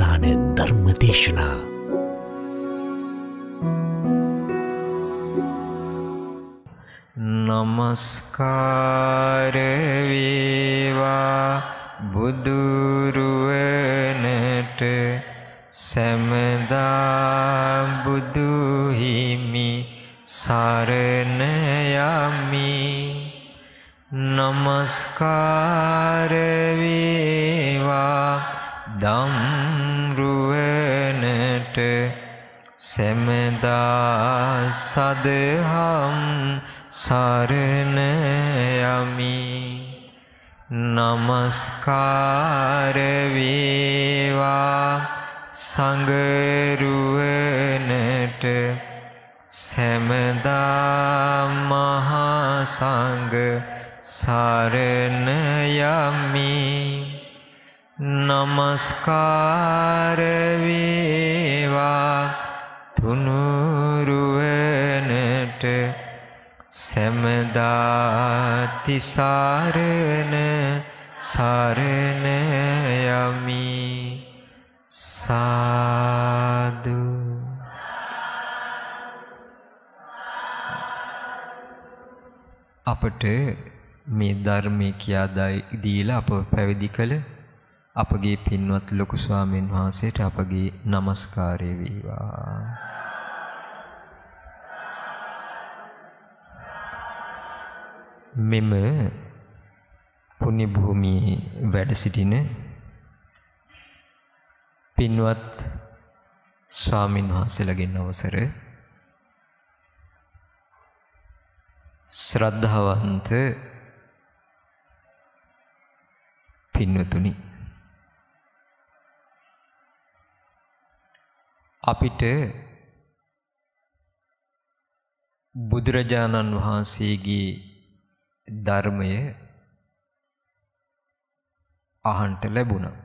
අවසාන ධර්ම දේශනා නමස්කාර වේවා බුදුරුවනට සැමදා බුදු හිමි සරණ යමි නමස්කාර සෙමදා සදහම් සරණ යමි নমස්කාර වේවා සංගරුවනට සෙමදා මහා සංඝ සරණ යමි নমස්කාර වේවා තුනුරුවනට සැමදාතිසාරණ සරණ යමි සාදු අපට මේ ධර්මයේ කියා දීලා අප පැවිදි කළ අපගේ පින්වත් ලොකු ස්වාමීන් වහන්සේට අපගේ নমස්කාරය වේවා මෙම පුණ්‍ය භූමියේ වැඩ සිටින පින්වත් ස්වාමින් වහන්සේලාගෙන් අවසර ශ්‍රද්ධාවන්ත පින්වතුනි අපිට බුදුරජාණන් වහන්සේගේ ධර්මය අහන්ට ලැබුණා.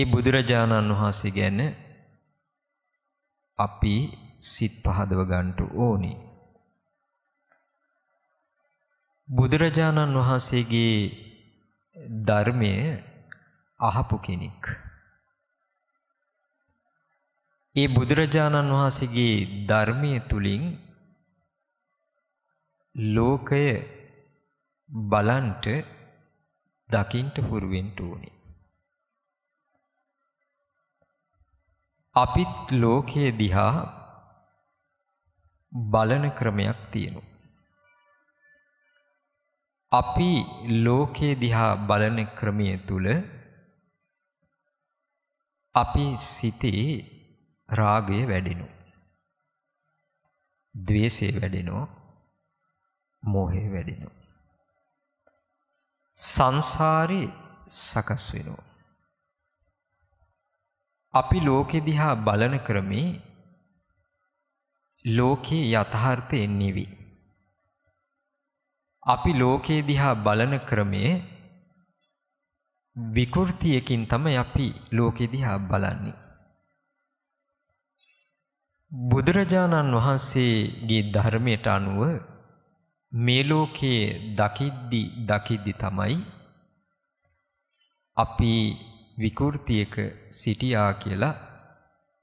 ඒ බුදුරජාණන් වහන්සේ ගැන අපි සිත් පහදව ගන්නට ඕනි. බුදුරජාණන් වහන්සේගේ ධර්මය අහපු කෙනෙක්. ඒ බුදුරජාණන් වහන්සේගේ ධර්මය තුලින් ලෝකය බලන්ට දකින්ට හුරුවෙන්න ඕනේ. අපිත් ලෝකයේ දිහා බලන ක්‍රමයක් තියෙනවා. අපි ලෝකයේ දිහා බලන ක්‍රමය තුල අපි සිතේ රාගය වැඩෙනවා. ද්වේෂය වැඩෙනවා. මෝහය වැඩෙනවා. සංසාරේ සකස් වෙනවා. අපි ලෝකෙ දිහා බලන ක්‍රමේ ලෝකේ යථාර්ථය නෙවි. අපි ලෝකේ දිහා බලන ක්‍රමයේ විකෘතියකින් තමයි අපි ලෝකෙ දිහා බලන්නේ. බුදුරජාණන් වහන්සේගේ ධර්මයට අනුව මේ ලෝකයේ දකිද්දි දකිද්දි තමයි අපි විකෘතියක සිටියා කියලා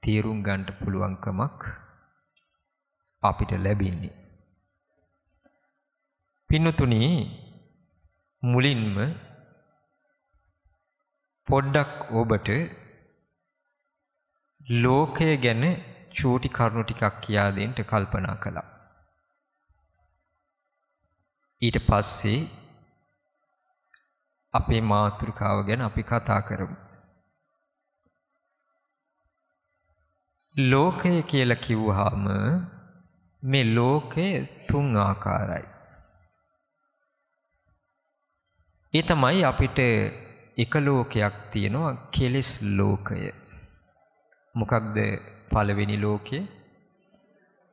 තේරුම් ගන්නට පුළුවන්කමක් අපිට ලැබෙන්නේ. පින්නතුනි මුලින්ම පොඩ්ඩක් ඔබට ලෝකය ගැන චූටි කරුණු ටිකක් කියා දෙන්න කල්පනා කළා. ඊට පස්සේ අපේ මාතෘකාව ගැන අපි කතා කරමු. ලෝකය කියලා කිව්වහම මේ ලෝකය තුන් ආකාරයි. ඒ තමයි අපිට එක ලෝකයක් තියෙනවා කෙලෙස් ලෝකය. මොකක්ද පළවෙනි ලෝකය?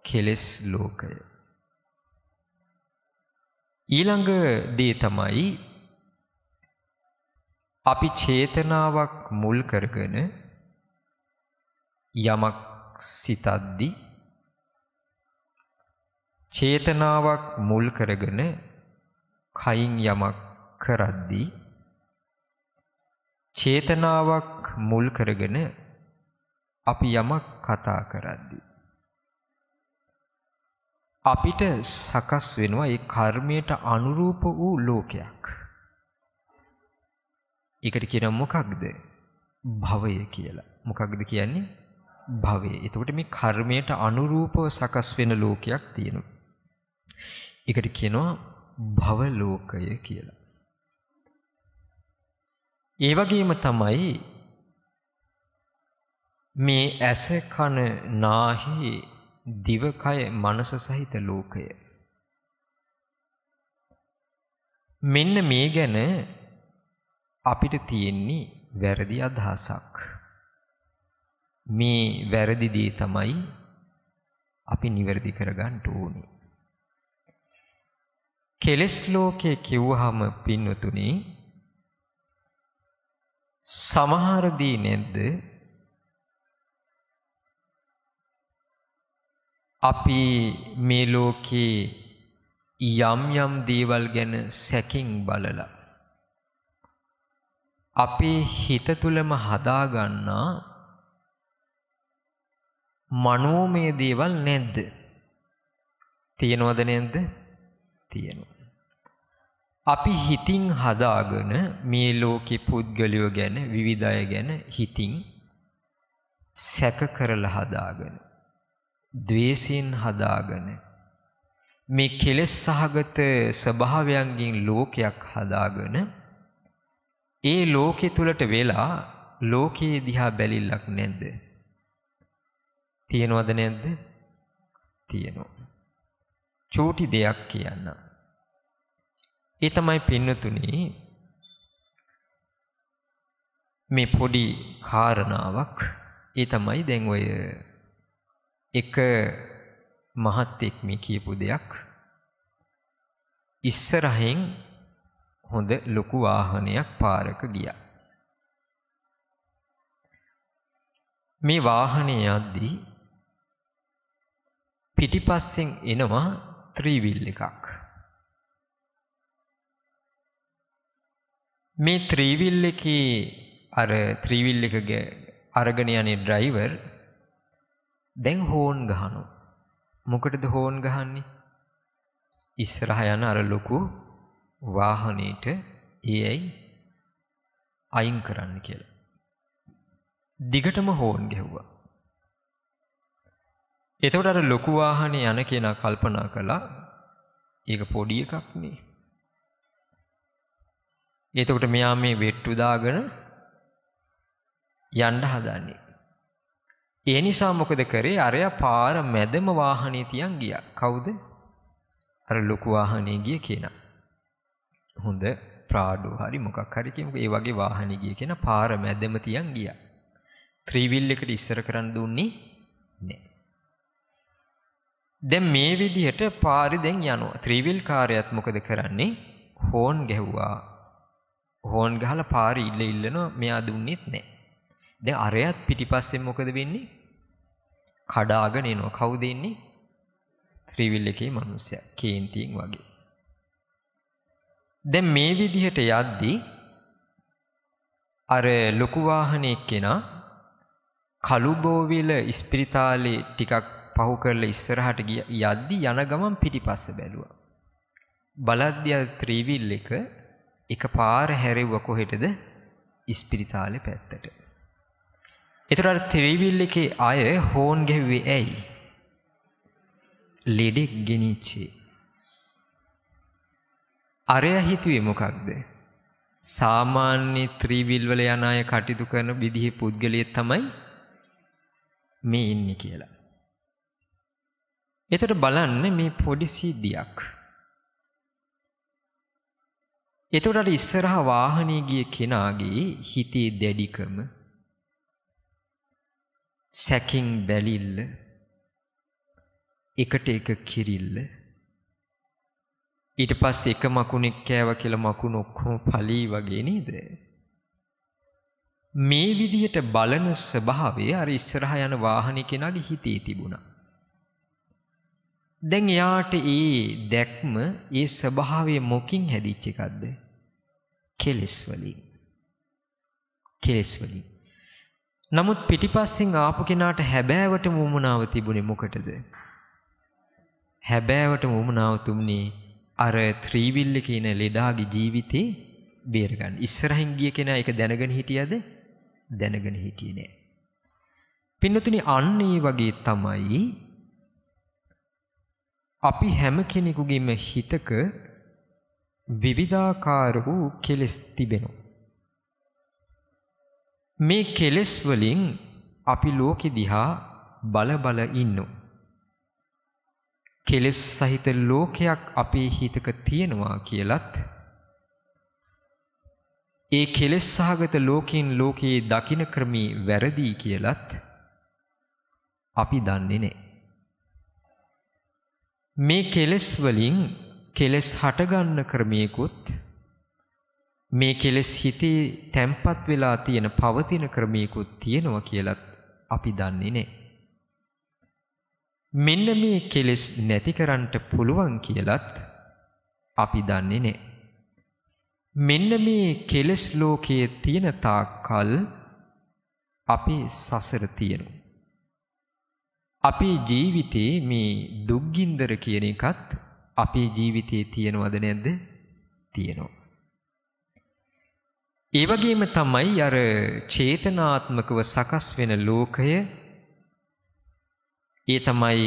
කෙලෙස් ලෝකය. ඊළඟ දේ තමයි අපි චේතනාවක් මුල් කරගෙන යමක් සිතද්දි චේතනාවක් මුල් කරගෙන කයින් යමක් කරද්දි චේතනාවක් මුල් කරගෙන අපි යමක් කතා කරද්දි අපිට සකස් වෙනවා ඒ කර්මයට අනුරූප වූ ලෝකයක්. ඒකට කියන මොකක්ද? භවය කියලා. මොකක්ද කියන්නේ? භවය. එතකොට මේ කර්මයට අනුරූපව සකස් වෙන ලෝකයක් තියෙනවා. ඒකට කියනවා භව ලෝකය කියලා. ඒ වගේම තමයි මේ ඇස කන නාහි දිවකය මනස සහිත ලෝකය මෙන්න මේ ගැන අපිට තියෙන්නේ වැරදි අදහසක් මේ වැරදි දේ තමයි අපි නිවැරදි කරගන්න ඕනේ කෙලස් ලෝකයේ කිව්වහම පින්නතුනේ සමහර දී නැද්ද අපි මේ ලෝකේ යම් යම් දේවල් ගැන සැකින් බලලා අපේ හිත තුළම හදාගන්නා මනෝමය දේවල් නැද්ද? තියෙනවද නැද්ද? තියෙනවා. අපි හිතින් හදාගෙන මේ ලෝකේ පුද්ගලයෝ ගැන විවිධ අය ගැන හිතින් සැක කරලා හදාගෙන ද්වේෂයෙන් හදාගෙන මේ කෙලෙස් සහගත ස්වභාවයන්ගෙන් ලෝකයක් හදාගෙන ඒ ලෝකෙ තුලට වෙලා ලෝකයේ දිහා බැලිලක් නැද්ද? තියෙනවද නැද්ද? තියෙනවා. චූටි දෙයක් කියන්න. ඒ තමයි පින්නතුනි මේ පොඩි කාරණාවක් ඒ තමයි දැන් ඔය එක මහත්තෙක් මේ කියපු දෙයක් ඉස්සරහින් හොඳ ලොකු වාහනයක් පාරක ගියා. මේ වාහනේ යද්දී පිටිපස්සෙන් එනවා ත්‍රීවිල් එකක්. මේ ත්‍රීවිල් එකේ අර ත්‍රීවිල් එක අරගෙන යන්නේ ඩ්‍රයිවර් දැන් හෝන් ගහනවා. මොකටද හෝන් ගහන්නේ? ඉස්සරහ යන අර ලොකු වාහනේට ඒයි අයින් කරන්න කියලා. දිගටම හෝන් ගැහුවා. එතකොට අර ලොකු වාහනේ යන කෙනා කල්පනා කළා ඒක පොඩි එකක් නේ. එතකොට මෙයා මේ වෙට්ටු දාගෙන යන්න හදන්නේ. ඒ නිසා මොකද කරේ? අරයා පාර මැදම වාහනේ තියන් ගියා. කවුද? අර ලොකු වාහනේ ගිය කෙනා. හොඳ ප්‍රාඩෝ හරි මොකක් හරි කියමුකෝ. ඒ වගේ වාහනේ ගිය කෙනා පාර මැදම තියන් ගියා. ත්‍රිවිල් එකට ඉස්සර කරන් දුන්නේ නෑ. දැන් මේ විදිහට පාරි දැන් යනවා. ත්‍රිවිල් කාර්යයත් මොකද කරන්නේ? හෝන් ගැහුවා. හෝන් ගහලා පාරි ඉල්ල ඉල්ලනවා. මෙයා දුන්නෙත් නෑ. දැන් අරයත් පිටිපස්සෙන් මොකද වෙන්නේ? කඩාගෙන එනවා. කවුද ඉන්නේ? ත්‍රිවිල් එකේ මිනිස්සයා කේන්තියෙන් වගේ. දැන් මේ විදිහට යද්දී අර ලොකු වාහනයක කෙනා කළුබෝවිල ඉස්පිරිතාලේ ටිකක් පහු කරලා ඉස්සරහට ගිය යද්දී යන ගමන් පිටිපස්ස බැලුවා. බලද්දී අර ත්‍රිවිල් එක එකපාර හැරෙව්ව කොහෙටද? ඉස්පිරිතාලේ පැත්තට. එතකොට අර ත්‍රිවිල් එකේ අය හෝන් ගෙව්වේ ඇයි? ලෙඩෙක් ගෙනිච්චි. අරයා හිතුවේ මොකක්ද? සාමාන්‍ය ත්‍රිවිල් වල යන අය කටයුතු කරන විදිහේ පුද්ගලයෙක් තමයි මේ ඉන්නේ කියලා. එතකොට බලන්න මේ පොඩි සිද්ධියක්. එතකොට අර ඉස්සරහා වාහනේ ගිය කෙනාගේ හිතේ දැඩිකම සැකින් බැලිල්ල එකට එක කිරිල්ල ඊට පස්සේ එක මකුණෙක් කෑව කියලා මකුණ ඔක්කොම ඵලී වගේ නේද මේ විදියට බලන ස්වභාවය අර ඉස්සරහ යන වාහනේ කෙනාගේ හිතේ තිබුණා දැන් එයාට ඒ දැක්ම ඒ ස්වභාවය මොකින් හැදිච්ච එකක්ද කෙලස් වලින් කෙලස් වලින් නමුත් පිටිපස්සෙන් ආපු කෙනාට හැබෑවට වුමනාව තිබුණේ මොකටද? හැබෑවට වුමනාව තුම්නේ අර ත්‍රිවිල්ල කියන ලෙඩාගේ ජීවිතේ බේරගන්න. ඉස්සරහින් ගිය කෙනා ඒක දැනගෙන හිටියද? දැනගෙන හිටියේ නෑ. පින්නතුනි අන්න ඒ වගේ තමයි අපි හැම කෙනෙකුගේම හිතක විවිධාකාර වූ කෙලෙස් තිබෙනවා. මේ කෙලෙස් වලින් අපි ලෝකෙ දිහා බල බල ඉන්නු. කෙලෙස් සහිත ලෝකයක් අපේ හිතක තියෙනවා කියලත් ඒ කෙලෙස් සහගත ලෝකයෙන් ලෝකයේ දකින ක්‍රමී වැරදි කියලත් අපි දන්නේ නැහැ. මේ කෙලෙස් වලින් කෙලෙස් හටගන්න ක්‍රමයකුත් මේ කෙලෙස් හිතේ තැම්පත් වෙලා තියෙන පවතින ක්‍රමයකුත් තියෙනවා කියලත් අපි දන්නේ නෑ. මෙන්න මේ කෙලෙස් නැති කරන්නට පුළුවන් කියලත් අපි දන්නේ නෑ. මෙන්න මේ කෙලෙස් ලෝකයේ තියෙන තාක්කල් අපි සසර තියෙනවා. අපේ ජීවිතේ මේ දුක්ගින්දර කියන එකත් අපේ ජීවිතේ තියෙනවද නැද්ද? තියෙනවා. ඒ වගේම තමයි අර චේතනාත්මකව සකස් වෙන ලෝකය ඒ තමයි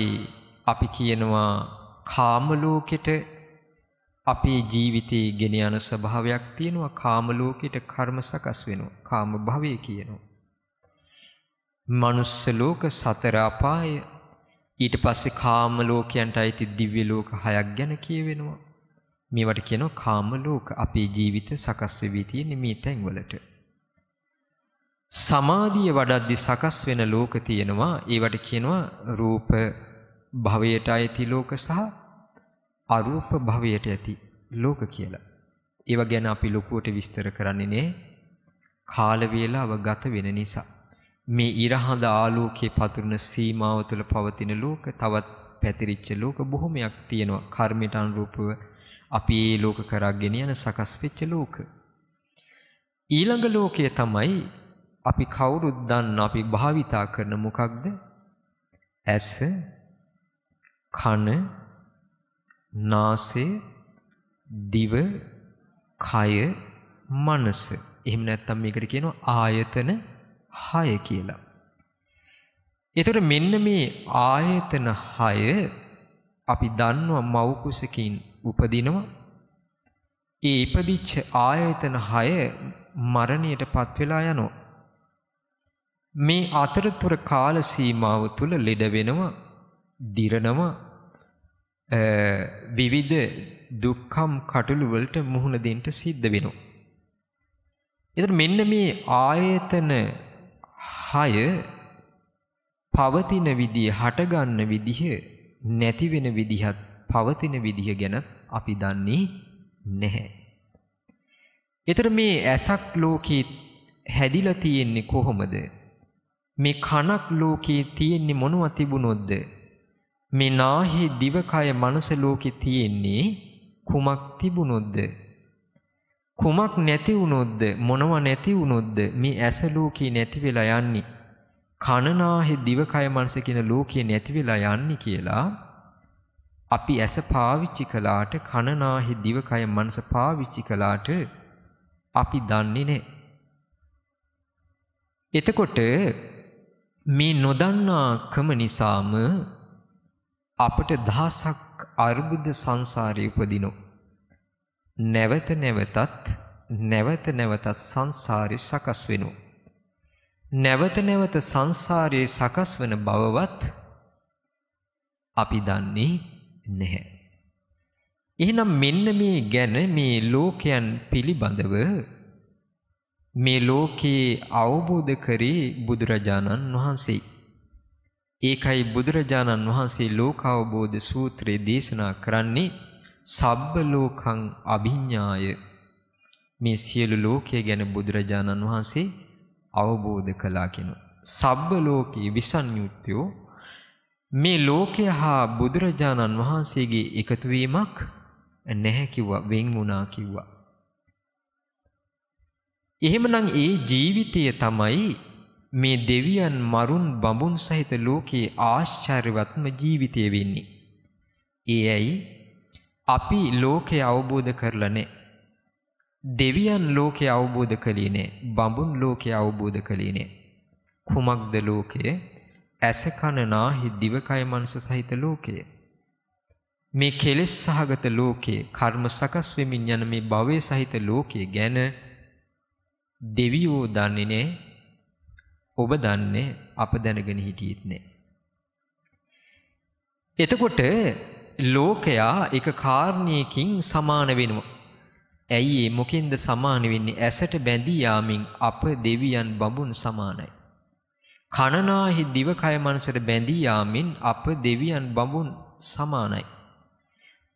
අපි කියනවා කාම ලෝකෙට අපේ ජීවිතේ ගෙන යන ස්වභාවයක් තියෙනවා කාම ලෝකෙට කර්ම සකස් වෙනවා කාම භවය කියනවා මනුස්ස ලෝක සතර අපාය ඊට පස්සේ කාම ලෝකයන්ට අයිති දිව්‍ය ලෝක හයක් ගැන කියවෙනවා මේවට කියනවා කාම ලෝක. අපේ ජීවිත සකස් වෙවි තියෙන මේ තැන්වලට. සමාධිය වඩද්දි සකස් වෙන ලෝක තියෙනවා. ඒවට කියනවා රූප භවයට ඇති ලෝක සහ අරූප භවයට ඇති ලෝක කියලා. ඒව ගැන අපි ලොකුවට විස්තර කරන්නේ නේ. කාල වේලාව ගත වෙන නිසා. මේ ඉරහඳ ආලෝකයේ පතුරන සීමාව තුළ පවතින ලෝක තවත් පැතිරිච්ච ලෝක බොහොමයක් තියෙනවා. කර්මයට අනුරූපව අපි ඒ ලෝක කරා ගෙනියන සකස් වෙච්ච ලෝක. ඊළඟ ලෝකය තමයි අපි කවුරුත් දන්න අපි භාවිතා කරන මොකක්ද? ඇස, කන, නාසය, දිව, කය, මනස. එහෙම නැත්නම් මේකට කියනවා ආයතන 6 කියලා. එතකොට මෙන්න මේ ආයතන 6 අපි දන්නවා මව් කුසකින් උපදිනවා. ඒ ඉපදිච්ච ආයතන 6 මරණයට පත් වෙලා යනවා. මේ අතරතුර කාල සීමාව තුල ලෙඩ වෙනවා, දිරනවා, විවිධ දුක්ඛම් කටළු වලට මුහුණ දෙන්න සිද්ධ වෙනවා. එතන මෙන්න මේ ආයතන 6 පවතින විදිය, හටගන්න විදිය, නැති වෙන විදිහත් පවතින විදිහ ගැන අපි දන්නේ නැහැ. ඊතර මේ ඇසක් ලෝකේ හැදිලා තියෙන්නේ කොහොමද? මේ කනක් ලෝකේ තියෙන්නේ මොනව තිබුණොත්ද? මේ නාහි දිවකය මනස ලෝකේ තියෙන්නේ කුමක් තිබුණොත්ද? කුමක් නැති වුණොත්ද මොනව නැති වුණොත්ද මේ ඇස ලෝකේ නැති වෙලා යන්නේ කනනාහි දිවකය මනස කියන ලෝකේ නැති වෙලා යන්නේ කියලා අපි ඇස පාවිච්චි කළාට කනනාහි දිවකය මනස පාවිච්චි කළාට අපි දන්නේ නැහැ. එතකොට මේ නොදන්නාකම නිසාම අපට දහසක් අර්බුද සංසාරය උපදිනෝ. නැවත නැවතත් නැවත නැවතත් සංසාරය සකස් වෙනු. නැවත නැවත සංසාරයේ සකස් වන බවවත් අපි දන්නේ නැහැ. එහෙනම් මෙන්න මේ ගැන මේ ලෝකයන් පිළිබඳව මේ ලෝකේ අවබෝධ කරේ බුදුරජාණන් වහන්සේ. ඒකයි බුදුරජාණන් වහන්සේ ලෝකාවබෝධ සූත්‍රයේ දේශනා කරන්නේ සබ්බ ලෝකං අභිඥාය මේ සියලු ලෝකයේ ගැන බුදුරජාණන් වහන්සේ අවබෝධ කළා කියනවා. සබ්බ ලෝකේ විසඤ්ඤුත්‍යෝ මේ ලෝකය හා බුදුරජාණන් වහන්සේගේ එකතුවීමක් නැහැ කිව්වා වෙන් වුණා කිව්වා. එහෙමනම් ඒ ජීවිතය තමයි මේ දෙවියන් මරුන් බඹුන් සහිත ලෝකයේ ආශ්චර්යවත්ම ජීවිතය වෙන්නේ. ඒ ඇයි අපි ලෝකය අවබෝධ කරලා නැහැ. දෙවියන් ලෝකය අවබෝධ කළේ නැහැ. බඹුන් ලෝකය අවබෝධ කළේ නැහැ. කුමක්ද ලෝකය? ඇස කන නාහි දිවකය මනස සහිත ලෝකය. මේ කෙලෙස් සහගත ලෝකයේ කර්ම සකස් වෙමින් යන මේ භවයේ සහිත ලෝකයේ ගැන දෙවියෝ දන්නේ නෑ ඔබ දන්නේ අප දැනගෙන හිටියෙත් නෑ. එතකොට ලෝකයා එක කාරණයකින් සමාන වෙනවා. ඇයි ඒ මොකෙන්ද සමාන වෙන්නේ ඇසට බැඳී යාමින් අප දෙවියන් බඹුන් සමානයි. කනනාහි දිවකය මනසට බැඳී යාමෙන් අප දෙවියන් බඹුන් සමානයි.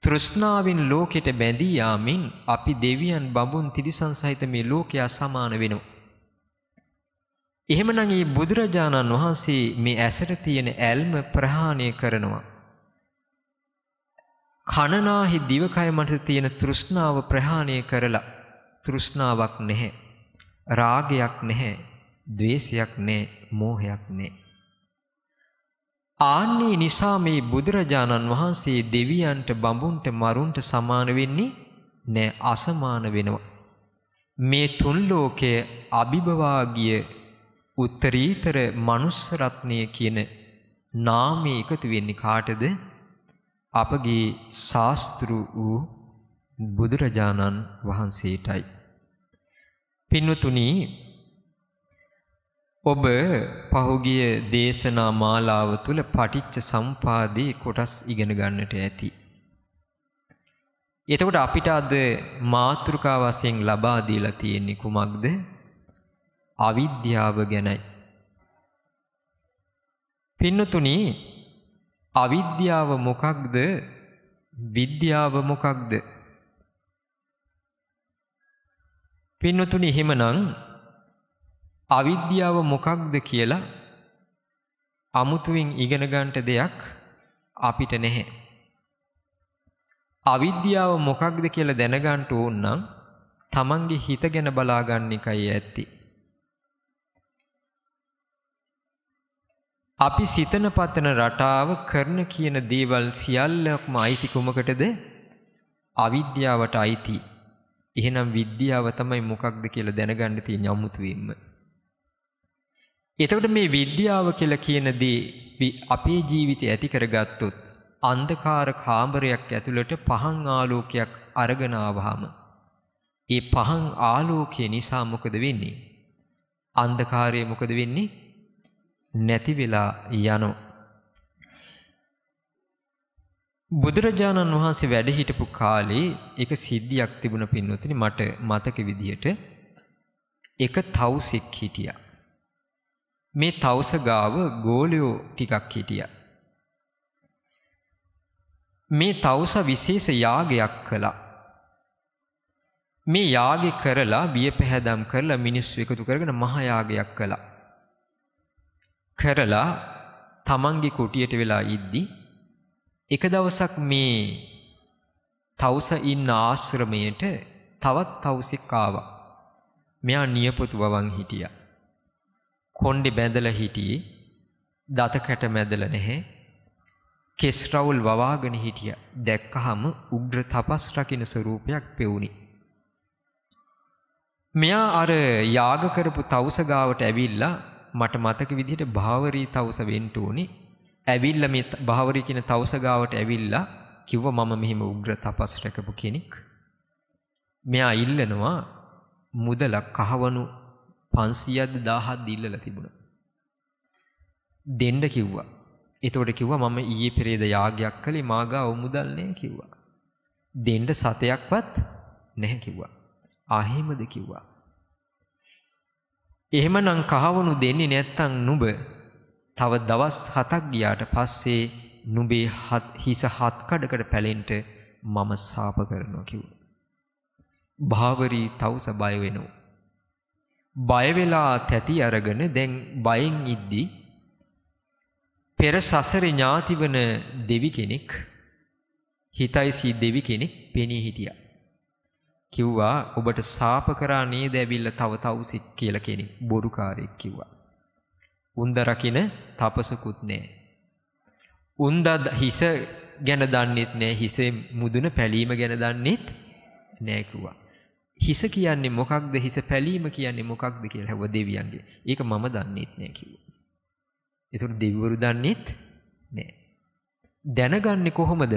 තෘෂ්ණාවෙන් ලෝකෙට බැඳී යාමෙන් අපි දෙවියන් බඹුන් තිරිසන් සහිත මේ ලෝකයා සමාන වෙනවා. එහෙමනම් මේ බුදුරජාණන් වහන්සේ මේ ඇසට තියෙන ඇල්ම ප්‍රහාණය කරනවා. කනනාහි දිවකය මනස තියෙන තෘෂ්ණාව ප්‍රහාණය කරලා තෘෂ්ණාවක් නැහැ. රාගයක් නැහැ. ද්වේෂයක් නෑ, මෝහයක් නෑ. ආන්නේ නිසා මේ බුදුරජාණන් වහන්සේ දෙවියන්ට බඹුන්ට මරුන්ට සමාන වෙන්නේ නෑ අසමාන වෙනවා. මේ තුන් ලෝකයේ අභිභවාගිය උත්තරීතර මනුස්ස රත්නය කියන නාමය එකතු වෙන්නේ කාටද? අපගේ ශාස්ත්‍රු වූ බුදුරජාණන් වහන්සේටයි. පින්වතුනි ඔබ පහුගිය දේශනා මාලාව තුළ පටිච්ච සම්පාදී කොටස් ඉගෙන ගන්නට ඇති. එතකොට අපිට අද මාතෘකා වශයෙන් ලබා දීලා තියෙන්නේ කුමක්ද? අවිද්‍යාව ගැනයි. පින්නතුනි අවිද්‍යාව මොකක්ද? විද්‍යාව මොකක්ද? පින්නතුනි එහෙමනම් අවිද්‍යාව මොකක්ද කියලා අමුතුවෙන් ඉගෙන ගන්නට දෙයක් අපිට නැහැ. අවිද්‍යාව මොකක්ද කියලා දැනගන්න ඕන නම් Tamange හිත ගැන බලා ගන්න එකයි ඇත්තේ. අපි සිතන පතන රටාව කරන කියන දේවල් සියල්ලක්ම අයිති කුමකටද? අවිද්‍යාවට අයිති. එහෙනම් විද්‍යාව තමයි මොකක්ද කියලා දැනගන්න තියෙන අමුතුවෙන්ම. එතකොට මේ විද්‍යාව කියලා කියන දේ අපේ ජීවිතය ඇති කරගත්තොත් අන්ධකාර කාමරයක් ඇතුළට පහන් ආලෝකයක් අරගෙන ආවහම ඒ පහන් ආලෝකය නිසා මොකද වෙන්නේ? අන්ධකාරය මොකද වෙන්නේ? නැති වෙලා යනවා. බුදුරජාණන් වහන්සේ වැඩ හිටපු කාලේ එක සිද්ධියක් තිබුණ පින්වතුනි මට මතක විදියට එක තවුසෙක් හිටියා. මේ තවුස ගාව ගෝලියෝ ටිකක් හිටියා. මේ තවුස විශේෂ යාගයක් කළා. මේ යාගය කරලා බිය පැහැදම් කරලා මිනිස්සු එකතු කරගෙන මහා යාගයක් කළා. කරලා තමන්ගේ කුටියට වෙලා ඉද්දි එක දවසක් මේ තවුස ඉන්න ආශ්‍රමයට තවත් තවුසෙක් ආවා. මෙයා නියපොතු බවන් හිටියා. කොණ්ඩෙ බැඳලා හිටියේ. දත කැට මැදලා නැහැ. කෙස් රවුල් වවාගෙන හිටියා. දැක්කහම උග්‍ර තපස් රකින්න ස්වරූපයක් පෙවුනි. මෙයා අර යාග කරපු තවුස ගාවට ඇවිල්ලා මට මතක විදිහට භාවරී තවුස වෙන්න උනේ. ඇවිල්ලා මේ භාවරී කියන තවුස ගාවට ඇවිල්ලා කිව්ව මම මෙහිම උග්‍ර තපස් රැකපු කෙනෙක්. මෙයා ඉල්ලනවා මුදලක් කහවණු 500ද 1000ද ඉල්ලලා තිබුණා. දෙන්න කිව්වා. එතකොට කිව්වා මම ඊයේ පෙරේද යාගයක් කළේ මාගා උමුදල් නැහැ කිව්වා. දෙන්න සතයක්වත් නැහැ කිව්වා. ආහිමද කිව්වා. එහෙමනම් කහවණු දෙන්නේ නැත්තම් නුඹ තව දවස් 7ක් ගියාට පස්සේ නුඹේ හිස හත් කඩකට පැලෙන්න මම සාප කරනවා කිව්වා. භාවරී තවුස බය වෙනවා. බය වෙලා තැති අරගෙන දැන් බයෙන් ඉද්දි පෙර සසරේ ඥාති වන දෙවි කෙනෙක් හිතයිසි දෙවි කෙනෙක් පෙනී හිටියා. කිව්වා ඔබට සාප කරා නේද ඇවිල්ලා තව තවුසිට කියලා කෙනෙක් බොරුකාරයෙක් කිව්වා. උන්ද රකින තපසකුත් නෑ. උන්ද හිස ගැන දන්නෙත් නෑ හිසේ මුදුන පැලීම ගැන දන්නෙත් නෑ කිව්වා. හිස කියන්නේ මොකක්ද හිස පැලීම කියන්නේ මොකක්ද කියලා හැව දෙවියන්ගේ. ඒක මම දන්නේත් නෑ කිව්වා. ඒතකොට දෙවිවරු දන්නේත් නෑ. දැනගන්නේ කොහොමද?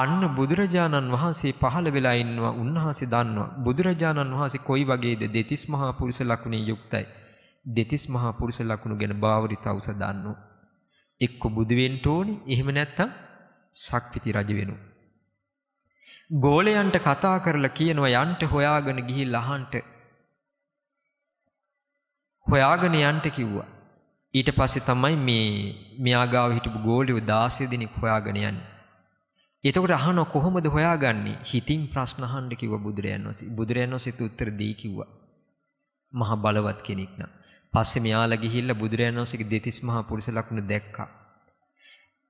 අන්න බුදුරජාණන් වහන්සේ පහළ වෙලා ඉන්නවා උන්වහන්සේ දන්නවා බුදුරජාණන් වහන්සේ කොයි වගේද දෙතිස් මහා පුරුෂ ලකුණේ යුක්තයි දෙතිස් මහා පුරුෂ ලකුණු ගැන භාවරිතවස දන්නෝ එක්ක බුදු වෙන්න ඕනේ එහෙම නැත්නම් සක්විති රජ වෙනවා ගෝලයන්ට කතා කරලා කියනවා යන්ට හොයාගෙන ගිහිල්ලා අහන්ට. හොයාගෙන යන්ට කිව්වා. ඊට පස්සේ තමයි මේ මෙයා ගාව හිටපු ගෝලියෝ 16 දිනක් හොයාගෙන යන්නේ. එතකොට අහනවා කොහොමද හොයාගන්නේ? හිතින් ප්‍රශ්න අහන්න කිව්වා බුදුරයන් වහන්සේ. බුදුරයන් වහන්සේත් උත්තර දී කිව්වා. මහා බලවත් කෙනෙක් නම්. පස්සේ මෙයාලා ගිහිල්ලා බුදුරයන් වහන්සේගේ දෙතිස් මහා පුරුෂ ලක්ෂණ දැක්කා.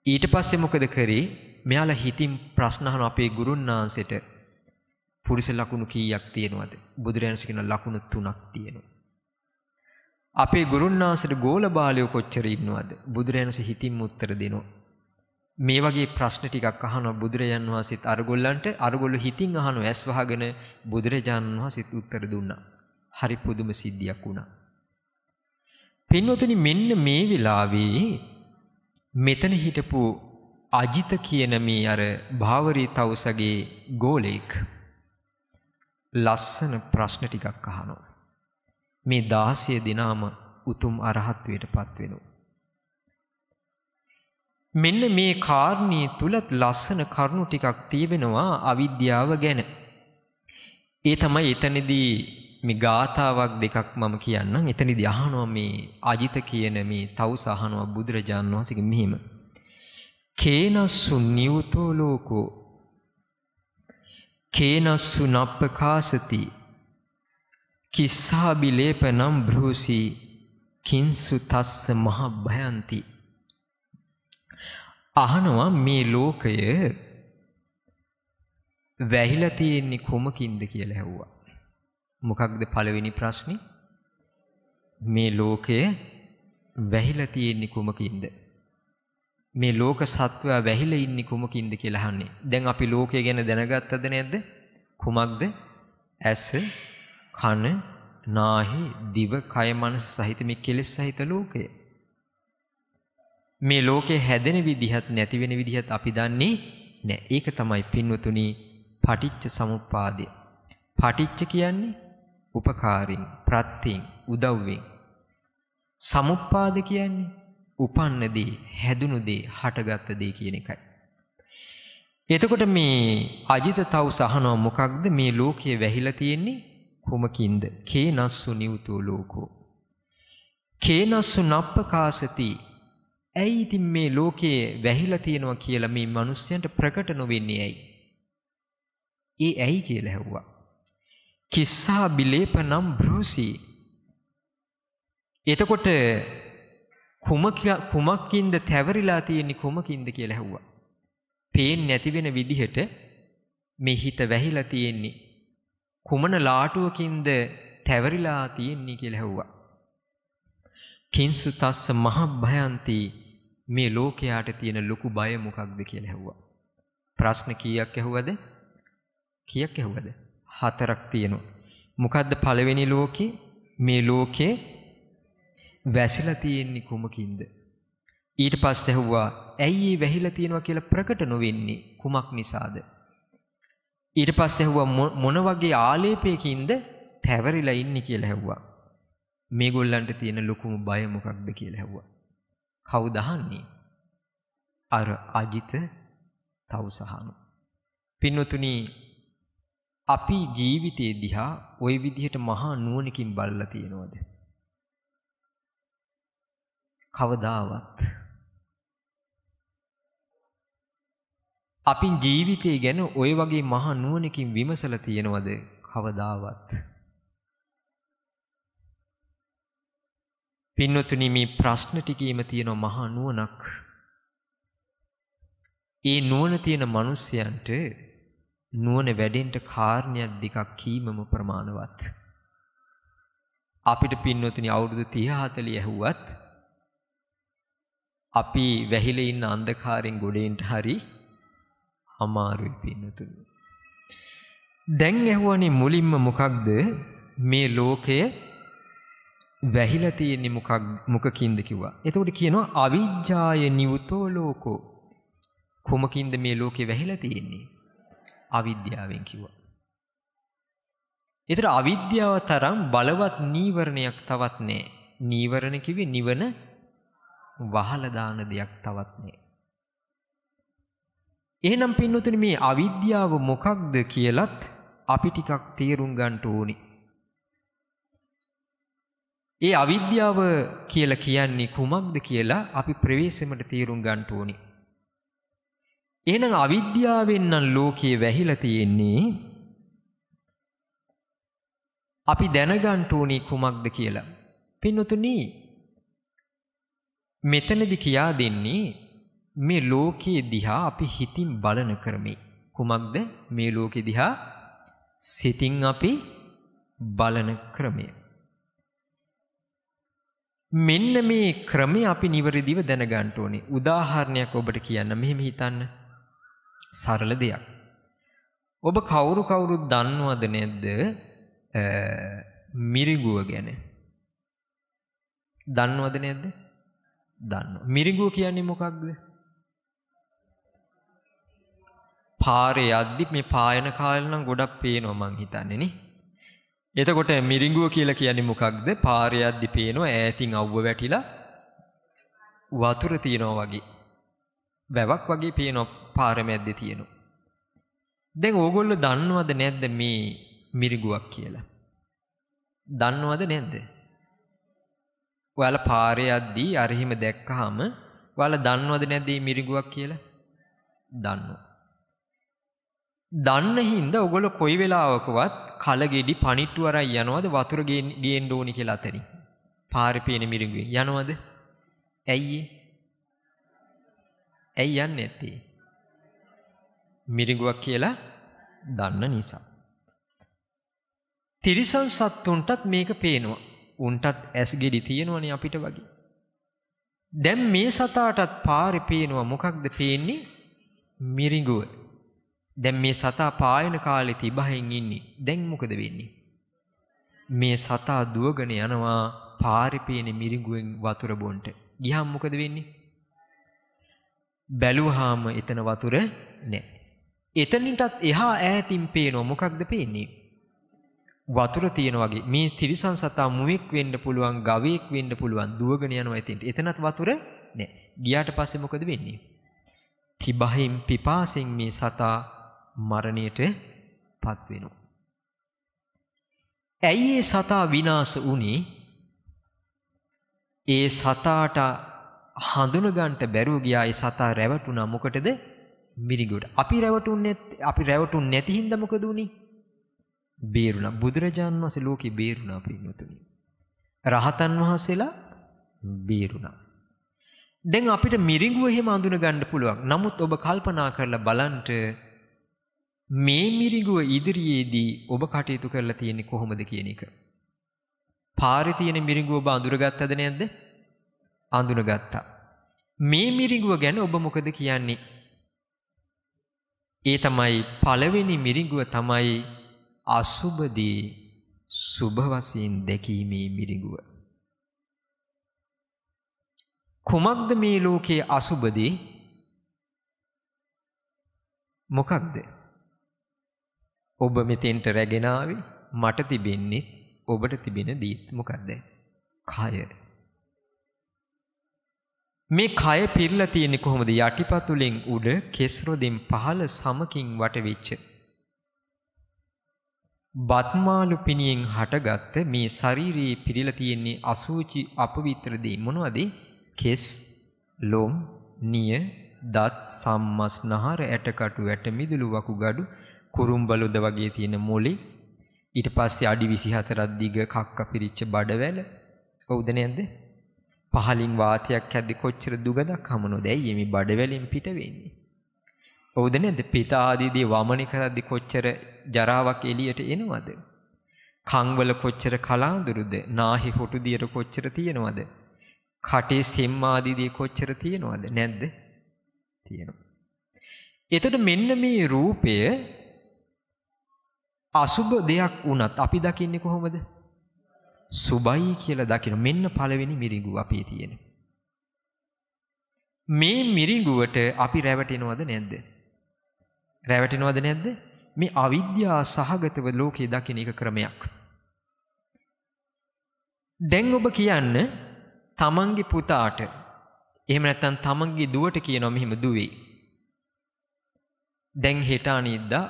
ඊට පස්සේ මොකද කරේ? මෙයාලා හිතින් ප්‍රශ්න අහන අපේ ගුරුන් වහන්සේට පුරුෂ ලකුණු කීයක් තියෙනවද? බුදුරජාණන් කියන ලකුණු තුනක් තියෙනවා. අපේ ගුරුන් වහන්සේට ගෝල බාලයෝ කොච්චර ඉන්නවද? බුදුරජාණන් හිතින් උත්තර දෙනවා. මේ වගේ ප්‍රශ්න ටිකක් අහන බුදුරජාණන් වහන්සේත් අරගොල්ලන්ට අරගොල්ලෝ හිතින් අහන ඇස් වහගෙන බුදුරජාණන් වහන්සේත් උත්තර දුන්නා. හරි පුදුම සිද්ධියක් වුණා. පින්වතුනි මෙන්න මේ වෙලාවේ මෙතන හිටපු අජිත කියන මේ අර භාවරී තවුසගේ ගෝලෙක් ලස්සන ප්‍රශ්න ටිකක් අහනවා. මේ 16 දිනාම උතුම් අරහත්වයටපත් වෙනවා. මෙන්න මේ කාරණී තුලත් ලස්සන කරුණු ටිකක් තියෙනවා අවිද්‍යාව ගැන. ඒ තමයි එතනදී මේ ගාථාවක් දෙකක් මම කියන්නම්. එතනදී අහනවා මේ අජිත කියන මේ තවුස අහනවා බුදුරජාන් වහන්සේගෙන් මෙහිම. කේනස්සු නියුතෝ ලෝකෝ කේනස්සු නප්පකාසති කිස්සා බිලේපනම් බ්‍රූසි කින්සු තස්ස මහ භයන්ති අහනවා මේ ලෝකය වැහිලා තියෙන්නේ කොමකින්ද කියලා ඇහුවා. මොකක්ද පළවෙනි ප්‍රශ්නේ? මේ ලෝකය වැහිලා තියෙන්නේ කුමකින්ද? මේ ලෝක සත්වයා වැහිලා ඉන්නේ කුමකින්ද කියලා අහන්නේ. දැන් අපි ලෝකය ගැන දැනගත්තද නැද්ද? කුමක්ද? ඇස, කන, නාහි, දිව, කය, මනස සහිත මේ කෙලෙස් සහිත ලෝකය. මේ ලෝකේ හැදෙන විදිහත් නැති වෙන විදිහත් අපි දන්නේ නැහැ. ඒක තමයි පින්වතුනි පටිච්ච සමුප්පාදය. පටිච්ච කියන්නේ උපකාරින් ප්‍රත්තින් උදව්වෙන් සමුප්පාද කියන්නේ උපන්න දේ හැදුණු දේ හටගත් දේ කියන එකයි. එතකොට මේ අජිත තව් සහනව මොකක්ද මේ ලෝකයේ වැහිලා තියෙන්නේ කුමකින්ද? කේනස්සු නිවුතෝ ලෝකෝ. කේනස්සු නප්පකාසති. ඇයි ඉතින් මේ ලෝකයේ වැහිලා තියෙනවා කියලා මේ මිනිස්යන්ට ප්‍රකට නොවෙන්නේ ඇයි? ඒ ඇයි කියලා ඇහුවා. කිස්සා බිලේපනම් බ්‍රූසි එතකොට කුමක කුමක්කින්ද තැවරිලා තියෙන්නේ කුමකින්ද කියලා ඇහුවා. පේන්නේ නැති වෙන විදිහට මේ හිත වැහිලා තියෙන්නේ කුමන ලාටුවකින්ද තැවරිලා තියෙන්නේ කියලා ඇහුවා. කින්සු තස්ස මහ භයන්ති මේ ලෝකයාට තියෙන ලොකු බය මොකක්ද කියලා ඇහුවා. ප්‍රශ්න කීයක් ඇහුවද? කීයක් ඇහුවද? හතරක් තියෙනවා. මොකද්ද පළවෙනි ලෝකේ? මේ ලෝකේ වැසිලා තියෙන්නේ කුමකින්ද? ඊට පස්සේ ඇහුවා ඇයි ඒ වැහිලා තියෙනවා කියලා ප්‍රකට නොවෙන්නේ කුමක් නිසාද? ඊට පස්සේ ඇහුවා මොන වගේ ආලේපයකින්ද තැවරිලා ඉන්නේ කියලා ඇහුවා. මේගොල්ලන්ට තියෙන ලොකුම බය මොකක්ද කියලා ඇහුවා. කවුද අහන්නේ? අර අජිත තවුසහනු. පින්නතුනි අපි ජීවිතේ දිහා ওই විදිහට මහා නුවණකින් බලලා තියෙනවද? කවදාවත් අපි ජීවිතේ ගැන ওই වගේ මහා නුවණකින් විමසලා තියෙනවද? කවදාවත් පින්නතුනි මේ ප්‍රශ්න ටිකේම තියෙන මහා නුවණක් ඒ නුවණ තියෙන මිනිසයන්ට නුවණ වැඩෙන්න කාරණයක් දෙකක් කීමම ප්‍රමාණවත්. අපිට පින්නතුනි අවුරුදු 30 40 ඇහුවත් අපි වැහිලා ඉන්න අන්ධකාරයෙන් ගොඩේන්ට හරි අමාරුයි පින්නතුනි. දැන් ඇහුවනේ මුලින්ම මොකක්ද මේ ලෝකය වැහිලා තියෙන්නේ මොකක් මොකකින්ද කිව්වා. එතකොට කියනවා අවිජ්ජාය නිවුතෝ ලෝකෝ. කොමකින්ද මේ ලෝකේ වැහිලා තියෙන්නේ? අවිද්‍යාවෙන් කිව්වා. ඒතර අවිද්‍යාව තරම් බලවත් නීවරණයක් තවත් නෑ. නීවරණ කිව්වේ නිවන වහලා දාන දෙයක් තවත් නෑ. එහෙනම් පින්නතුනි මේ අවිද්‍යාව මොකක්ද කියලත් අපි ටිකක් තේරුම් ගන්න ඕනි. ඒ අවිද්‍යාව කියලා කියන්නේ කුමක්ද කියලා අපි ප්‍රවේශමට තේරුම් ගන්න ඕනේ. එහෙනම් අවිද්‍යාවෙන් නම් ලෝකේ වැහිලා තියෙන්නේ අපි දැනගන්න ඕනේ කුමක්ද කියලා. පින්වතුනි මෙතනදි කියා දෙන්නේ මේ ලෝකයේ දිහා අපි හිතින් බලන ක්‍රමේ. කුමක්ද මේ ලෝකෙ දිහා සිතින් අපි බලන ක්‍රමය. මෙන්න මේ ක්‍රමේ අපි නිවැරදිව දැනගන්න ඕනේ. උදාහරණයක් ඔබට කියන්න මෙහෙම හිතන්න. සරල දෙයක්. ඔබ කවුරු කවුරුත් දන්නවද නැද්ද මිරිගුව ගැන? දන්නවද නැද්ද? දන්නවා. මිරිගුව කියන්නේ මොකක්ද? පාරේ යද්දි මේ පායන කාලේ නම් ගොඩක් පේනවා මං හිතන්නේ නේ. එතකොට මිරිඟුව කියලා කියන්නේ මොකක්ද? පාරේ යද්දි පේනවා ඈතින් අවුව වැටිලා වතුර තියනවා වගේ. වැවක් වගේ පේනවා පාර මැද්දේ තියෙනවා. දැන් ඕගොල්ලෝ දන්නවද නැද්ද මේ මිරිගුවක් කියලා? දන්නවද නැද්ද? ඔයාලා පාරේ යද්දී අරහිම දැක්කහම ඔයාලා දන්නවද නැද්ද මේ මිරිගුවක් කියලා? දන්නවා. දන්න හින්දා ඔයගොල්ලෝ කොයි වෙලාවකවත් කලගෙඩි පණිට්ටු අරන් යනවද වතුර ගේන්න ඕනි කියලා අතරින්. පාරේ පේන මිරිගුවේ යනවද? ඇයි ඇයි යන්නේ නැත්තේ? මිරිඟුවක් කියලා දන්න නිසා. තිරිසන් සත්තුන්ටත් මේක පේනවා. උන්ටත් ඇස් ගෙඩි තියෙනවනේ අපිට වගේ. දැන් මේ සතාටත් පාරේ පේනවා මොකක්ද පේන්නේ? මිරිඟුව. දැන් මේ සතා පායන කාලේ තිබහෙන් ඉන්නේ. දැන් මොකද වෙන්නේ? මේ සතා දුවගෙන යනවා පාරේ පේන මිරිඟුවෙන් වතුර බොන්න. ගියහම මොකද වෙන්නේ? බැලුවාම එතන වතුර නැහැ. එතනින්ටත් එහා ඈතින් පේනවා මොකක්ද පේන්නේ? වතුර තියෙන වගේ මේ තිරිසන් සතා මුවෙක් වෙන්න පුළුවන් ගවයෙක් වෙන්න පුළුවන් දුවගෙන යනවා එතෙන්ට. එතනත් වතුර නෑ. ගියාට පස්සේ මොකද වෙන්නේ? තිබහින් පිපාසෙන් මේ සතා මරණයටපත් වෙනවා. ඇයි ඒ සතා විනාශ වුනේ? ඒ සතාට හඳුනගන්න බැරුව ගියා ඒ සතා රැවටුණා මොකටද? මිරිගුට අපි රැවටුන්නේ අපි රැවටුන්නේ නැති හින්දා මොකද උනේ? බේරුණා. බුදුරජාන් වහන්සේ ලෝකේ බේරුණා පින්නතුනි. රහතන් වහන්සේලා බේරුණා. දැන් අපිට මිරිඟුව එහෙම අඳුන ගන්න පුළුවන්. නමුත් ඔබ කල්පනා කරලා බලන්න මේ මිරිඟුව ඉදිරියේදී ඔබ කටයුතු කරලා තියෙන්නේ කොහොමද කියන එක. පාරේ තියෙන මිරිඟුව ඔබ අඳුරගත්තද නැද්ද? අඳුනගත්තා. මේ මිරිඟුව ගැන ඔබ මොකද කියන්නේ? ඒ තමයි පළවෙනි මිරිඟුව තමයි අසුබදී සුභ වශයෙන් දැකීමේ මිරිඟුව. කුමක්ද මේ ලෝකයේ අසුබදී? මොකක්ද? ඔබ මෙතෙන්ට රැගෙන ආවේ මට තිබෙන්නේ ඔබට තිබෙන දීත් මොකක්ද? කය. මේ කය පිරලා තියෙන්නේ කොහොමද? යටිපතුලෙන් උඩ, කෙස් රොදින් පහළ සමකින් වටවිච්ච. බත්මාළු පිණියෙන් හටගත්ත මේ ශාරීරියේ පිරලා තියෙන්නේ අසූචි අපවිත්‍ර දේ මොනවද? කෙස්, ලොම්, නිය, දත්, සම්මස්, නහර, ඇටකටු, ඇට මිදුළු, වකුගඩු, කුරුම්බලුද වගේ තියෙන මොලේ ඊට පස්සේ අඩි 24ක් දිග කක්ක පිරිච්ච බඩවැල. ඔව්ද නැද්ද? පහලින් වාතයක් හැද්දි කොච්චර දුගදක් හමුනොද ඇයි මේ බඩවැලින් පිට වෙන්නේ? ඔව්ද නේද? පිත ආදීදී වමනි කරද්දි කොච්චර ජරාවක් එළියට එනවද? කන්වල කොච්චර කලාඳුරුද? නාහි හොටු දියට කොච්චර තියෙනවද? කටේ සෙම් ආදීදී කොච්චර තියෙනවද? නැද්ද? තියෙනවා. එතකොට මෙන්න මේ රූපය අසුබ දෙයක් වුණත් අපි දකින්නේ කොහොමද? සුබයි කියලා දකින මෙන්න පළවෙනි මිරිඟුව අපේ තියෙන. මේ මිරිඟුවට අපි රැවටෙනවද නැද්ද? රැවටෙනවද නැද්ද? මේ අවිද්‍යා සහගතව ලෝකේ දකින එක ක්‍රමයක්. දැන් ඔබ කියන්න තමන්ගේ පුතාට එහෙම නැත්නම් තමන්ගේ දුවට කියනවා මෙහෙම දුවේ. දැන් හෙට අනිද්දා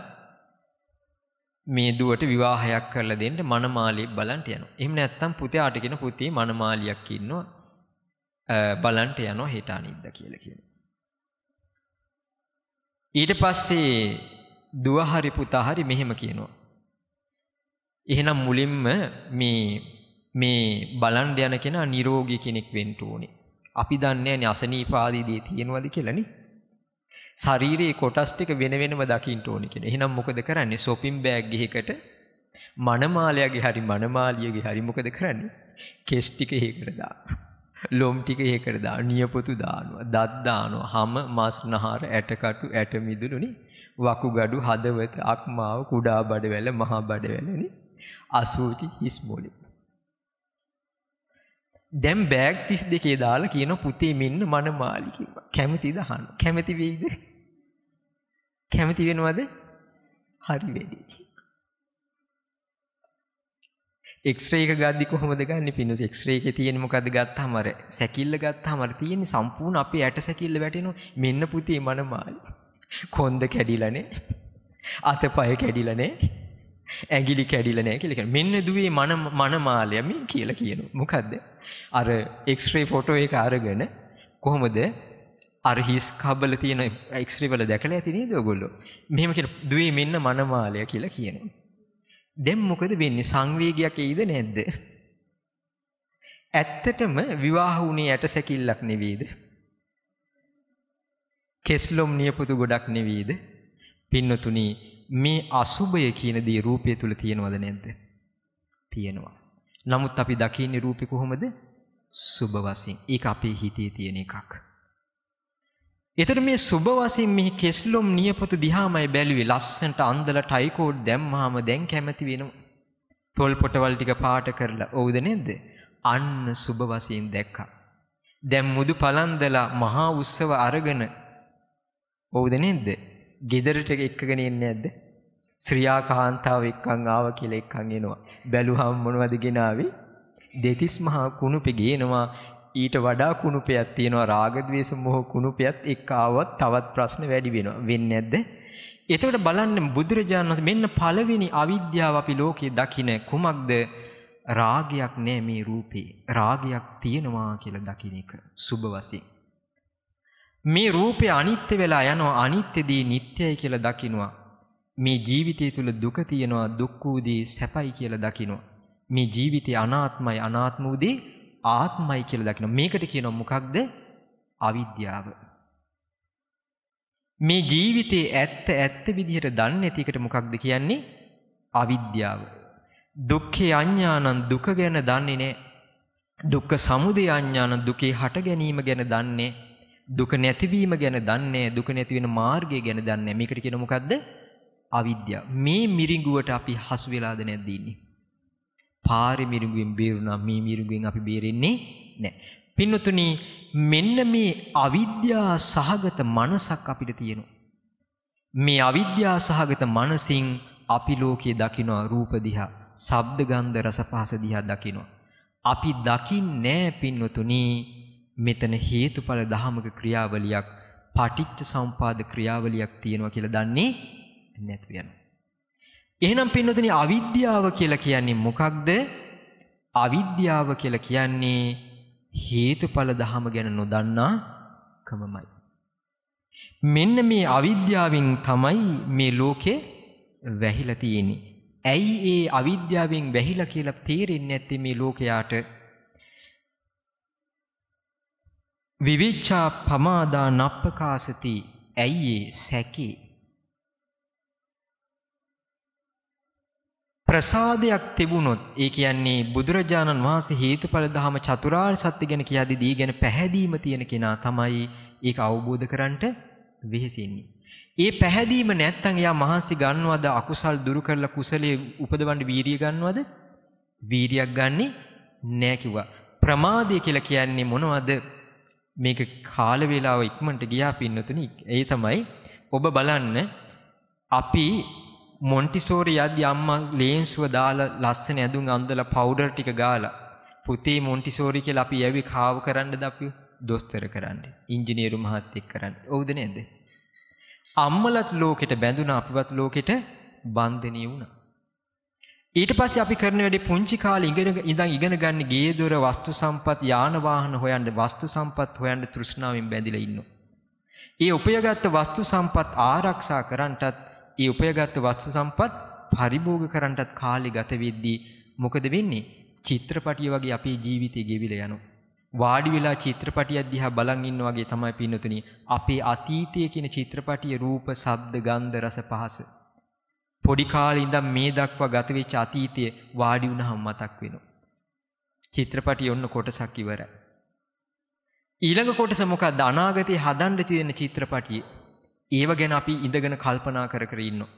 මේ දුවට විවාහයක් කරලා දෙන්න මනමාලියෙක් බලන්ට යනවා. එහෙම නැත්නම් පුතයාට කියන පුතේ මනමාලියක් ඉන්නවා. බලන්ට යනවා හෙට අනිද්ද කියලා කියනවා. ඊට පස්සේ දුව හරි පුතා හරි මෙහෙම කියනවා. එහෙනම් මුලින්ම මේ මේ බලන් යන කෙනා නිරෝගී කෙනෙක් වෙන්න ඕනේ. අපි දන්නේ නැහැ අසනීපාදී දේ තියෙනවද කියලා නේ. ශරීරයේ කොටස් ටික වෙන වෙනම දකින්න ඕනි කියන. එහෙනම් මොකද කරන්නේ? shopping bag එකකට මනමාලයාගේ හරි මනමාලියගේ හරි මොකද කරන්නේ? කෙස් ටික ඒකට දානවා. ලොම් ටික ඒකට දාන නියපොතු දානවා දත් දානවා හැම මාස් නහර ඇටකටු ඇට මිදුලුනේ වකුගඩු හදවත අක්මාව කුඩා බඩවැල මහා බඩවැලනේ අසූචි හිස් මොලේ දැම් බෑග් තිස් දෙකේ දාලා කියන පුතේ මෙන්න මනමාලි කිව්වා. කැමතිද අහන්න. කැමති වෙයිද? කැමති වෙනවද? හරි වෙඩි. එක්ස්රේ එක ගද්දි කොහොමද ගන්නේ පිනුස්? එක්ස්රේ එකේ තියෙන්නේ මොකද්ද ගත්තාම අර සැකිල්ල ගත්තාම අර තියෙන්නේ සම්පූර්ණ අපේ ඇට සැකිල්ල වැටෙනවා. මෙන්න පුතේ මනමාලි. කොන්ද කැඩිලානේ. අතපය කැඩිලානේ. ඇඟිලි කැඩිලා නැහැ කියලා කියන්නේ. මෙන්න දුවේ මන මනමාලය මේ කියලා කියනවා. මොකද්ද? අර X-ray ෆොටෝ එක අරගෙන කොහොමද අර හිස් කබල තියෙන X-ray වල දැකලා ඇති නේද ඔයගොල්ලෝ? මෙහෙම කියන දුවේ මෙන්න මනමාලය කියලා කියනවා. දැන් මොකද වෙන්නේ? සංවේගයක් එයිද නැද්ද? ඇත්තටම විවාහ වුණේ ඇටසැකිල්ලක් නෙවෙයිද? කෙස්ලොම් නියපොතු ගොඩක් නෙවෙයිද? පින්නතුණී මේ අසුභය කියන දේ රූපය තුල තියෙනවද නැද්ද? තියෙනවා. නමුත් අපි දකින්නේ රූපේ කොහොමද? සුබ වශයෙන්. ඒක අපේ හිතේ තියෙන එකක්. ඒතර මේ සුබ වශයෙන් මේ කෙස්ලොම් නියපොතු දිහාමයි බැලුවේ. ලස්සනට අන්දලා ටයිකෝඩ් දැම්මහම දැන් කැමති වෙනවා. තොල් පොටවල් ටික පාට කරලා. ඔව්ද නේද? අන්න සුබ වශයෙන් දැක්කා. දැන් මුදු පලන්දලා මහා උත්සව අරගෙන ඔව්ද නේද? ගෙදරට එක්කගෙන එන්නේ නැද්ද? ශ්‍රියා කාන්තාව එක්කන් ආව කියලා එක්කන් එනවා. බැලුවම් මොනවද ගෙනාවේ? දෙතිස් මහා කුණුපෙ ගේනවා. ඊට වඩා කුණුපයක් තියෙනවා. රාග ద్వේස මොහ කුණුපයත් එක්ක ආවත් තවත් ප්‍රශ්න වැඩි වෙනවා. වෙන්නේ නැද්ද? එතකොට බලන්න බුදුරජාණන් වහන්සේ මෙන්න පළවෙනි අවිද්‍යාව අපි ලෝකේ දකින කුමක්ද? රාගයක් නෑ මේ රූපේ. රාගයක් තියෙනවා කියලා දකින්න එක. සුබ වශයෙන් මේ රූපය අනිත්‍ය වෙලා යනවා අනිත්‍යදී නිට්ටයයි කියලා දකිනවා. මේ ජීවිතය තුල දුක තියෙනවා දුක් වූදී සැපයි කියලා දකිනවා. මේ ජීවිතය අනාත්මයි අනාත්ම වූදී ආත්මයි කියලා දකිනවා. මේකට කියනවා මොකක්ද? අවිද්‍යාව. මේ ජීවිතේ ඇත්ත ඇත්ත විදිහට දන්නේ නැති එකට මොකක්ද කියන්නේ? අවිද්‍යාව. දුක්ඛේ අඥානං දුක ගැන දන්නේ නැහැ. දුක්ඛ සමුදය අඥාන දුකේ හට ගැනීම ගැන දන්නේ නැහැ. දුක නැතිවීම ගැන දන්නේ දුක නැති වෙන මාර්ගය ගැන දන්නේ මේකට කියන මොකද්ද අවිද්‍යාව මේ මිරිඟුවට අපි හසු වෙලාද නැද්ද ඉන්නේ පාරේ මිරිඟුවෙන් බේරුණා මේ මිරිඟුවෙන් අපි බේරෙන්නේ නැහැ පින්වතුනි මෙන්න මේ අවිද්‍යා සහගත මනසක් අපිට තියෙනවා මේ අවිද්‍යා සහගත මනසින් අපි ලෝකයේ දකිනවා රූප දිහා ශබ්ද ගන්ධ රස පහස දිහා දකිනවා අපි දකින්නේ නැහැ පින්වතුනි මෙතන හේතුඵල දහමක ක්‍රියාවලියක් පටිච්ච සම්පාද ක්‍රියාවලියක් තියෙනවා කියලා දන්නේ නැතු වෙනවා. එහෙනම් පින්නතනි අවිද්‍යාව කියලා කියන්නේ මොකක්ද? අවිද්‍යාව කියලා කියන්නේ හේතුඵල දහම ගැන නොදන්නා කමමයි. මෙන්න මේ අවිද්‍යාවෙන් තමයි මේ ලෝකේ වැහිලා තියෙන්නේ. ඇයි ඒ අවිද්‍යාවෙන් වැහිලා කියලා තේරෙන්නේ නැත්තේ මේ ලෝකයාට? විවිච්ඡා පමාදා නප්පකාසති ඇයියේ සැකේ ප්‍රසාදයක් තිබුණොත් ඒ කියන්නේ බුදුරජාණන් වහන්සේ හේතුඵල ධහම චතුරාර්ය සත්‍ය ගැන කියද්දී දී ගැන පැහැදීම තියෙන කෙනා තමයි ඒක අවබෝධ කරන්ට වෙහෙසෙන්නේ. ඒ පැහැදීම නැත්තම් එයා මහන්සි ගන්නවද අකුසල් දුරු කරලා කුසලයේ උපදවන්න වීරිය ගන්නවද? වීරියක් ගන්නෙ නෑ කිව්වා. ප්‍රමාදය කියලා කියන්නේ මොනවද? මේක කාල වේලාව ඉක්මනට ගියා පින්නතුනි ඒ තමයි ඔබ බලන්න අපි මොන්ටිසෝරි යද්දි අම්මා ලේන්සුව දාලා ලස්සන ඇඳුම් අඳලා පවුඩර් ටික ගාලා පුතේ මොන්ටිසෝරි කියලා අපි යවි කාව කරන්නද අපි දොස්තර කරන්න ඉංජිනේරු මහත්තයෙක් කරන්න ඔවුද නේද අම්මලත් ලෝකෙට බැඳුන අපිවත් ලෝකෙට බන්ධනී වුණා ඊට පස්සේ අපි කරන වැඩේ පුංචි කාලේ ඉගෙන ඉඳන් ඉගෙන ගන්න ගේ දොර වස්තු සම්පත් යාන වාහන හොයන්න වස්තු සම්පත් හොයන්න තෘෂ්ණාවෙන් බැඳිලා ඉන්නවා. ඒ උපයගත් වස්තු සම්පත් ආරක්ෂා කරන්නටත් ඒ උපයගත් වස්තු සම්පත් පරිභෝග කරන්නටත් කාලේ ගත වෙද්දී මොකද වෙන්නේ? චිත්‍රපටිය වගේ අපේ ජීවිතේ ගෙවිලා යනවා. වාඩි වෙලා චිත්‍රපටියක් දිහා බලන් ඉන්න වගේ තමයි පින්නතුනි අපේ අතීතය කියන චිත්‍රපටියේ රූප, ශබ්ද, ගන්ධ, රස, පහස පොඩි කාලේ ඉඳන් මේ දක්වා ගතවෙච්ච අතීතය වාඩි වුණාම මතක් වෙනවා. චිත්‍රපටි ඔන්න කොටසක් ඉවරයි. ඊළඟ කොටස මොකක්ද අනාගතේ හදන්න තියෙන චිත්‍රපටියේ. ඒව ගැන අපි ඉඳගෙන කල්පනා කර කර ඉන්නවා.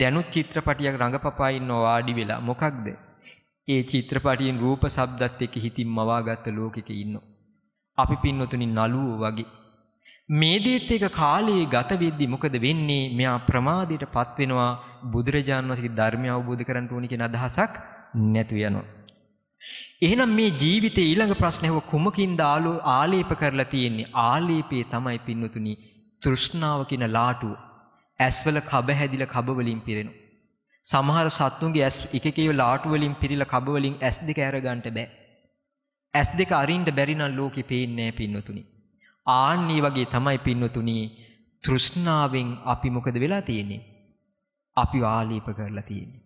දැනුත් චිත්‍රපටියක් රඟපපා ඉන්නවා වාඩි වෙලා මොකක්ද? ඒ චිත්‍රපටියෙන් රූප ශබ්දත් එක්ක හිතින් මවාගත්ත ලෝකෙක ඉන්නවා. අපි පින්නතුනි නළුවෝ වගේ මේ දේත් එක කාලයේ ගත වෙද්දි මොකද වෙන්නේ? මෙයා ප්‍රමාදයටපත් වෙනවා බුදුරජාන් වහන්සේගේ ධර්මය අවබෝධ කරගන්න ඕනි කියන අදහසක් නැතු වෙනවා. එහෙනම් මේ ජීවිතේ ඊළඟ ප්‍රශ්නේ හව කුමකින්ද ආලේප කරලා තියෙන්නේ? ආලේපේ තමයි පින්නතුනි තෘෂ්ණාව කියන ලාටුව. ඇස්වල කබ හැදිලා කබ වලින් පිරෙනවා. සමහර සත්තුන්ගේ ඇස් එක එකේ ලාටු වලින් පිරিলা කබ වලින් ඇස් දෙක අරගන්න බෑ. ඇස් දෙක අරින්න බැරි නම් ලෝකෙ පේන්නේ නැහැ පින්නතුනි. ආන්නේ වගේ තමයි පින්නතුනි තෘෂ්ණාවෙන් අපි මොකද වෙලා තියෙන්නේ? අපි ආලීප කරලා තියෙන්නේ.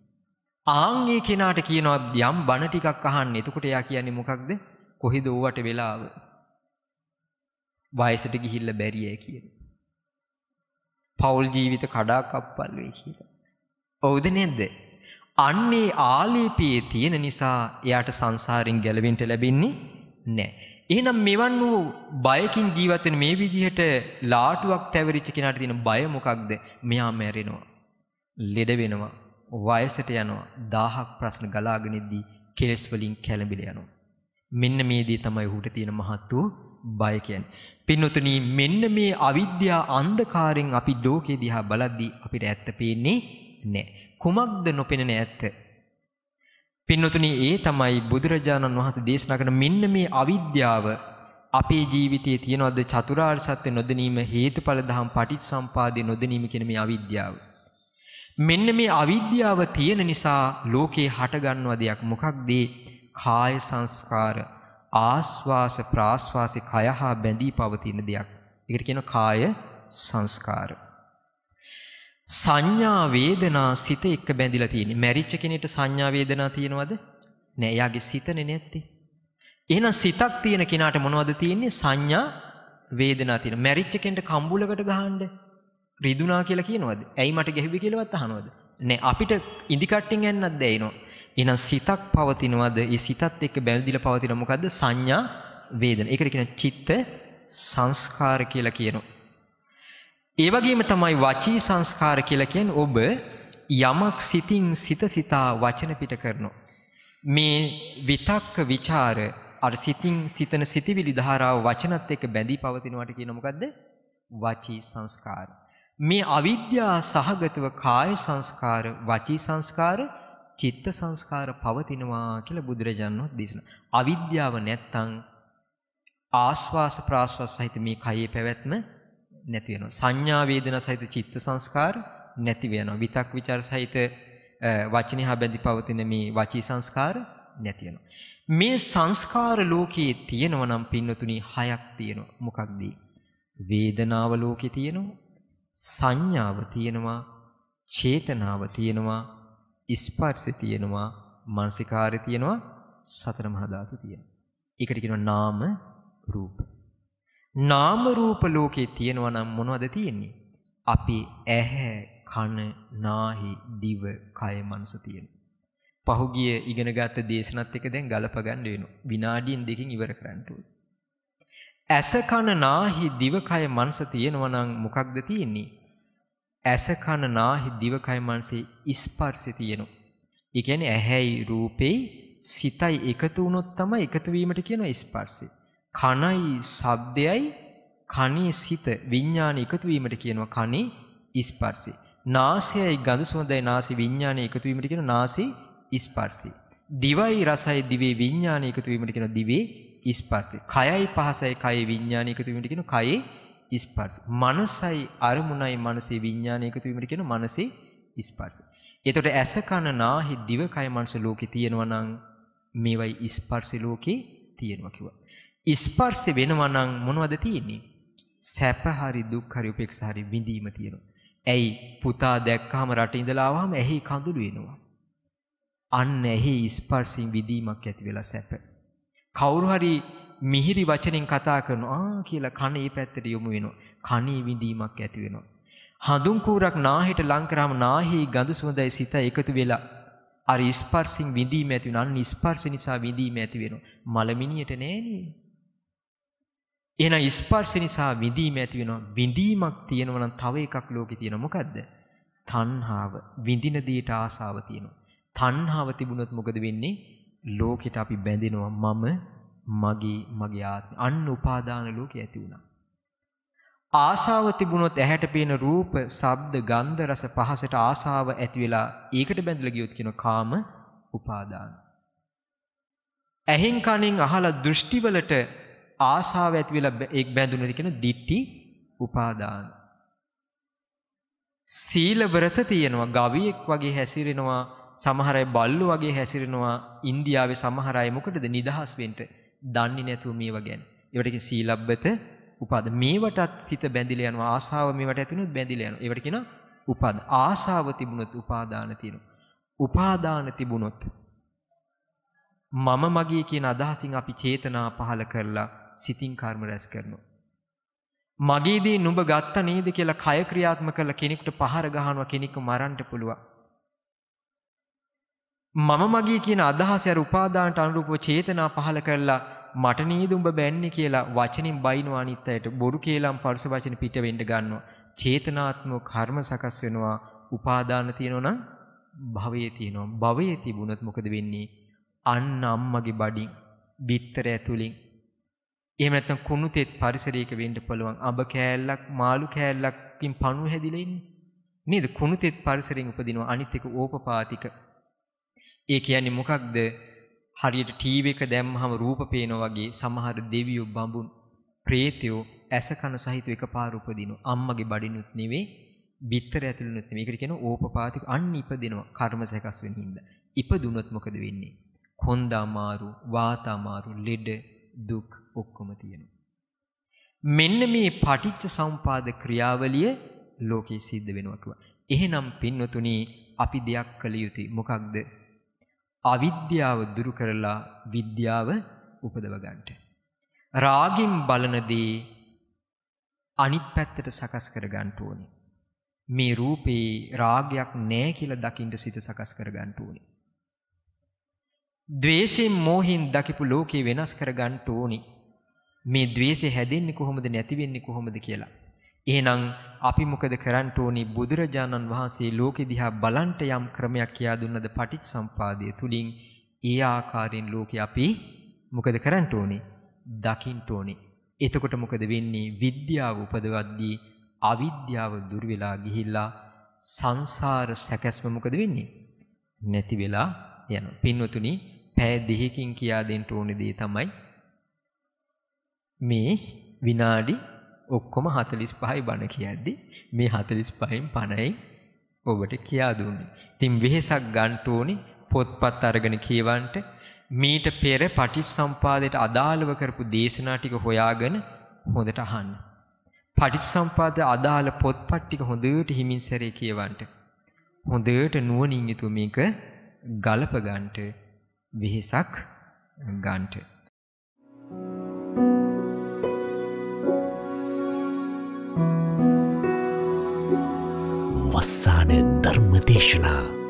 ආන්ගේ කෙනාට කියනවා යම් බණ ටිකක් අහන්න. එතකොට එයා කියන්නේ මොකක්ද? කොහෙද ඕවට වෙලාව? වයසට ගිහිල්ලා බැරියයි කියන. පෞල් ජීවිත කඩා කප්පල් වෙයි කියලා. ඔව්ද නැද්ද? අන්නේ ආලීපයේ තියෙන නිසා එයාට සංසාරින් ගැලවෙන්න ලැබෙන්නේ නැහැ. එහෙනම් මෙවන් වූ බයකින් ජීවත් වෙන මේ විදිහට ලාටුවක් තැවරිච්ච කෙනාට තියෙන බය මොකක්ද? මෙයා මැරෙනවා. ලෙඩ වෙනවා. වයසට යනවා. දහහක් ප්‍රශ්න ගලාගෙන ඉද්දී කෙලස් වලින් කැළඹිලා යනවා. මෙන්න මේ දේ තමයි ඔහුට තියෙන මහත් වූ බය කියන්නේ. පින්වතුනි මෙන්න මේ අවිද්‍යා අන්ධකාරයෙන් අපි ලෝකේ දිහා බලද්දී අපිට ඇත්ත පේන්නේ නැහැ. කුමක්ද නොපෙනෙන ඇත්ත? පින්නතුනි ඒ තමයි බුදුරජාණන් වහන්සේ දේශනා කරන මෙන්න මේ අවිද්‍යාව අපේ ජීවිතයේ තියනවද චතුරාර්ය සත්‍ය නොදැනීම හේතුඵල දහම් පටිච්චසම්පාදේ නොදැනීම කියන මේ අවිද්‍යාව. මෙන්න මේ අවිද්‍යාව තියෙන නිසා ලෝකේ හටගන්නවා දෙයක් මොකක්ද? කාය සංස්කාර ආස්වාස ප්‍රාස්වාසේ කය හා බැඳී පවතින දෙයක්. ඒකට කියනවා කාය සංස්කාර. සංඥා වේදනා සිත එක්ක බැඳිලා තියෙන්නේ. මැරිච්ච කෙනෙක්ට සංඥා වේදනා තියෙනවද? නෑ. එයාගේ සිතනේ නැත්තේ. එහෙනම් සිතක් තියෙන කෙනාට මොනවද තියෙන්නේ? සංඥා වේදනා තියෙන. මැරිච්ච කෙනෙක්ට කම්බුලකට ගහන්න රිදුනා කියලා කියනවද? ඇයි මට ගැහුවේ කියලාවත් අහනවද? නෑ. අපිට ඉදි කට්ටින් යන්නත් දැයිනවා. එහෙනම් සිතක් පවතිනවද? ඒ සිතත් එක්ක බැඳිලා පවතින මොකද්ද? සංඥා වේදන. ඒකට කියන චිත්ත සංස්කාර කියලා කියනවා. ඒ වගේම තමයි වචී සංස්කාර කියලා කියන්නේ ඔබ යමක් සිතින් සිත සිතා වචන පිට කරනවා. මේ විතක්ක ਵਿਚාර අර සිතින් සිතන සිතිවිලි ධාරාව වචනත් එක්ක බැඳී පවතිනවට කියන මොකද්ද? වචී සංස්කාර. මේ අවිද්‍යා සහගතව කාය සංස්කාර, වචී සංස්කාර, චිත්ත සංස්කාර පවතිනවා කියලා බුදුරජාණන් වහන්සේ දේශනා. අවිද්‍යාව නැත්තම් ආස්වාස ප්‍රාස්වාස සහිත මේ කයේ පැවැත්ම නැති වෙනවා. සංඥා වේදනා සහිත චිත්ත සංස්කාර නැති වෙනවා. විතක් ਵਿਚාර සහිත වචනේ හා බැඳි පවතින මේ වචී සංස්කාර නැති වෙනවා. මේ සංස්කාර ලෝකයේ තියෙනවා නම් පින්නතුණි හයක් තියෙනවා. මොකක්ද? වේදනාව ලෝකේ තියෙනවා. සංඥාව තියෙනවා. චේතනාව තියෙනවා. ස්පර්ශය තියෙනවා. මානසිකාරය තියෙනවා. සතර මහා ධාතු තියෙනවා. ඒකට කියනවා නාම රූප. නාම රූප ලෝකේ තියෙනවා නම් මොනවද තියෙන්නේ? අපි ඇහැ, කන, නාහි, දිව, කය, මනස තියෙනවා. පහුගිය ඉගෙනගත් දේශනත් එක දැන් ගලප ගන්න වෙනවා. විනාඩියෙන් දෙකකින් ඉවර කරන්න ඕනේ. ඇස කන නාහි දිව කය මනස තියෙනවා නම් මොකක්ද තියෙන්නේ? ඇස කන නාහි දිව කය මනසේ ස්පර්ශය තියෙනවා. ඒ කියන්නේ ඇහැයි රූපෙයි සිතයි එකතු වුණොත් තමයි එකතු වීමට කියන ස්පර්ශය. කනයි සද්දයයි කනේ සිත විඥාන එකතු වීමට කියනවා කනේ ස්පර්ශය. නාසයයි ගඳ සුවඳයි නාසී විඥාන එකතු වීමට කියනවා නාසී ස්පර්ශය. දිවයි රසයි දිවේ විඥාන එකතු වීමට කියනවා දිවේ ස්පර්ශය. කයයි පහසයි කයේ විඥාන එකතු වීමට කියනවා කයේ ස්පර්ශ. මනසයි අරමුණයි මනසේ විඥාන එකතු වීමට කියන මනසේ ස්පර්ශ. එතකොට ඇස කන නාහි දිව කය මනස ලෝකේ තියෙනවා නම් මේවයි ස්පර්ශ ලෝකේ තියෙනවා කිව්වා. ස්පර්ශ වෙනවා නම් මොනවද තියෙන්නේ? සැප හරි දුක් හරි උපේක්ෂා හරි විඳීම තියෙනවා. ඇයි පුතා දැක්කහම රට ඉඳලා ආවම ඇහි කඳුළු වෙනවා. අන්න ඇහි ස්පර්ශින් විඳීමක් ඇති වෙලා සැප. කවුරු හරි මිහිරි වචනෙන් කතා කරනවා කියලා කනේ පැත්තට යොමු වෙනවා. කනේ විඳීමක් ඇති වෙනවා. හඳුන් කූරක් නාහෙට ලං කරාම නාහි ගඳ සුවඳයි සිත එකතු වෙලා අර ස්පර්ශින් විඳීම ඇති වෙනවා. අන්න ස්පර්ශ නිසා විඳීම ඇති වෙනවා. මලමිනියට නෑනේ. එහෙනම් ස්පර්ශ නිසා විඳීම ඇති වෙනවා. විඳීමක් තියෙනවා නම් තව එකක් ලෝකේ තියෙනවා. මොකද්ද? තණ්හාව. විඳින දෙයට ආසාව තියෙනවා. තණ්හාව තිබුණොත් මොකද වෙන්නේ? ලෝකෙට අපි බැඳෙනවා මම, මගේ, මගේ ආත්මය. අන්න උපාදාන ලෝකේ ඇති වුණා. ආසාව තිබුණොත් ඇහැට පේන රූප, ශබ්ද, ගන්ධ, රස, පහසට ආසාව ඇති වෙලා ඒකට බැඳලා ගියොත් කියන කාම උපාදාන. ඇහෙන් කනෙන් අහලා දෘෂ්ටිවලට ආශාව ඇති වෙලා ඒක බැඳුනද කියන දිට්ටි උපාදාන. සීල වරත තියෙනවා ගවියෙක් වගේ හැසිරෙනවා සමහර අය බල්ලු වගේ හැසිරෙනවා ඉන්දියාවේ සමහර අය මොකටද නිදහස් වෙන්න දන්නේ නැතුව මේවා ගැන. ඒවට කියන සීලබ්බත උපාද මේවටත් සිත බැඳිලා යනවා ආශාව මේවට ඇතිනොත් බැඳිලා යනවා. ඒවට කියන උපාද ආශාව තිබුණොත් උපාදාන තියෙනවා. උපාදාන තිබුණොත් මම මගේ කියන අදහසින් අපි චේතනා පහළ කරලා සිතින් කර්ම රැස් කරනවා. මගේදී නුඹ ගත්ත නේද කියලා කය ක්‍රියාත්මක කළ කෙනෙකුට පහර ගහනවා කෙනෙක් මරන්න පුළුවන්. මම මගේ කියන අදහස අර උපාදානට අනුරූපව චේතනා පහල කරලා මට නේද උඹ බැන්නේ කියලා වචනින් බයිනවා අනිත් අයට බොරු කේලම් පරුස වචන පිට වෙන්න ගන්නවා. චේතනාත්මක කර්ම සකස් වෙනවා උපාදාන තියෙනවා නම් භවයේ තියෙනවා භවයේ තිබුණොත් මොකද වෙන්නේ අන්න අම්මගේ බඩින් බිත්තර ඇතුලින් එහෙම නැත්නම් කුණු තෙත් පරිසරයක වෙන්න පුළුවන්. අඹ කෑල්ලක්, මාළු කෑල්ලක්කින් පණු හැදිලා ඉන්නේ. නේද? කුණු තෙත් පරිසරයෙන් උපදිනවා. අනිත් එක ඕපපාතික. ඒ කියන්නේ මොකක්ද? හරියට ටීවී එක දැම්මහම රූප පේනවා වගේ සමහර දෙවියෝ බඹුන්, ප්‍රේතයෝ ඇස කන සහිත එකපාර උපදිනවා. අම්මගේ බඩිනුත් නෙවෙයි, බිත්තර ඇතුළුනුත් නෙවෙයි. ඒකට කියනවා ඕපපාතික. අන්න ඉපදිනවා. කර්ම සකස් වෙන හින්දා. ඉපදුනොත් මොකද වෙන්නේ? කොන්ද අමාරු, වාත අමාරු, ලෙඩ, දුක් ඔක්කොම තියෙනවා. මෙන්න මේ පටිච්ච සම්පාද ක්‍රියාවලිය ලෝකේ සිද්ධ වෙනවා කියලා. එහෙනම් පින්වතුනි අපි දෙයක් කළ යුතුයි. මොකක්ද? අවිද්‍යාව දුරු කරලා විද්‍යාව උපදව ගන්නට. රාගින් බලන දේ අනිත් පැත්තට සකස් කර ගන්න ඕනේ. මේ රූපේ රාගයක් නැහැ කියලා දකින්න සිත සකස් කර ගන්න ඕනේ. ද්වේෂයෙන් මෝහින් දකිපු ලෝකේ වෙනස් කර ගන්න ඕනේ. මේ ද්වේෂය හැදෙන්නේ කොහොමද නැති වෙන්නේ කොහොමද කියලා. එහෙනම් අපි මොකද කරන්න ඕනි බුදුරජාණන් වහන්සේ ලෝකෙ දිහා බලන්ට යම් ක්‍රමයක් කියා දුන්නද පටිච්චසම්පාදය තුලින් ඒ ආකාරයෙන් ලෝකෙ අපි මොකද කරන්න ඕනි? දකින්න ඕනි. එතකොට මොකද වෙන්නේ? විද්‍යාව උපදවද්දී අවිද්‍යාව දුර වෙලා ගිහිල්ලා සංසාර සැකැස්ම මොකද වෙන්නේ? නැති වෙලා යනවා. පින්වතුනි, පෑ දෙකකින් කියා දෙන්න ඕනේ දේ තමයි මේ විනාඩි ඔක්කොම 45යි බණ කියද්දි මේ 45න් 50යි ඔබට කියා දුන්නේ. ඉතින් වෙහෙසක් ගන්න ඕනේ පොත්පත් අරගෙන කියවන්නට මීට පෙර පටිච්චසම්පාදයට අදාළව කරපු දේශනා ටික හොයාගෙන හොඳට අහන්න. පටිච්චසම්පාද අදාළ පොත්පත් ටික හොඳට හිමින් සැරේ කියවන්නට. හොඳට නුවණින් යුතුව මේක ගලප ගන්නට වෙහෙසක් ගන්නට. අස්සාන ධර්ම දේශනා